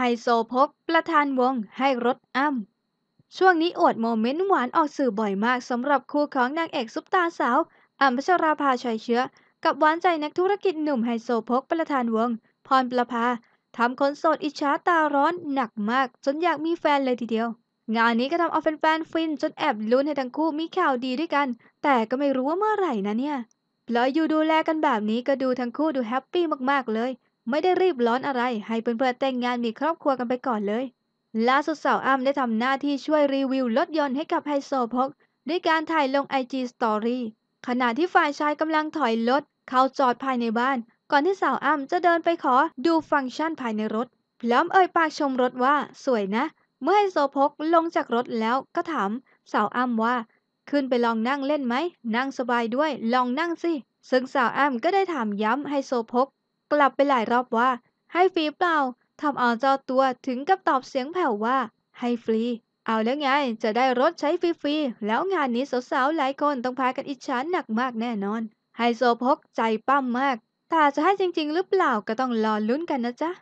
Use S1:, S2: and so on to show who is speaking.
S1: ไฮโซพกประธานวงให้รถอ้ำ ช่วงนี้อวดโมเมนต์หวานออกสื่อบ่อยมากสำหรับคู่ของนางเอกซุปตาสาวอัมพชราภาชัยเชื้อ กับหวานใจนักธุรกิจหนุ่มไฮโซพกประธานวง พรประภาทำคนโสดอิจฉาตาร้อนหนักมาก จนอยากมีแฟนเลยทีเดียว งานนี้ก็ทำเอาแฟนๆฟินจนแอบลุ้นให้ทั้งคู่มีข่าวดีด้วยกัน แต่ก็ไม่รู้ว่าเมื่อไหร่นะเนี่ยแล้วอยู่ดูแลกันแบบนี้ก็ดูทั้งคู่ดูแฮปปี้มากๆเลยไม่ได้รีบร้อนอะไร ให้เพื่อนๆแต่งงานมีครอบครัวกันไปก่อนเลยล่าสุดสาวอ้ำได้ทำหน้าที่ช่วยรีวิวรถยนต์ให้กับไฮโซพก ด้วยการถ่ายลง IG Story ขณะที่ฝ่ายชายกำลังถอยรถเข้าจอดภายในบ้าน ก่อนที่สาวอ้ำจะเดินไปขอดูฟังก์ชันภายในรถพร้อมเอ่ยปากชมรถว่า สวยนะ เมื่อไฮโซพกลงจากรถแล้วก็ถามสาวอ้ำว่า ขึ้นไปลองนั่งเล่นไหมนั่งสบายด้วย ลองนั่งสิ ซึ่งสาวอ้ำก็ได้ถามย้ำไฮโซพกกลับไปหลายรอบว่า ให้ฟรีเปล่า ทำเอาเจ้าตัวถึงกับตอบเสียงแผ่วว่า ให้ฟรี เอาแล้วไง จะได้รถใช้ฟรีๆ แล้วงานนี้สาวๆหลายคนต้องพากันอิจฉาหนักมากแน่นอนไฮโซพกใจปั้มมากแต่จะให้จริงๆหรือเปล่าก็ต้องรอลุ้นกันนะจ๊ะ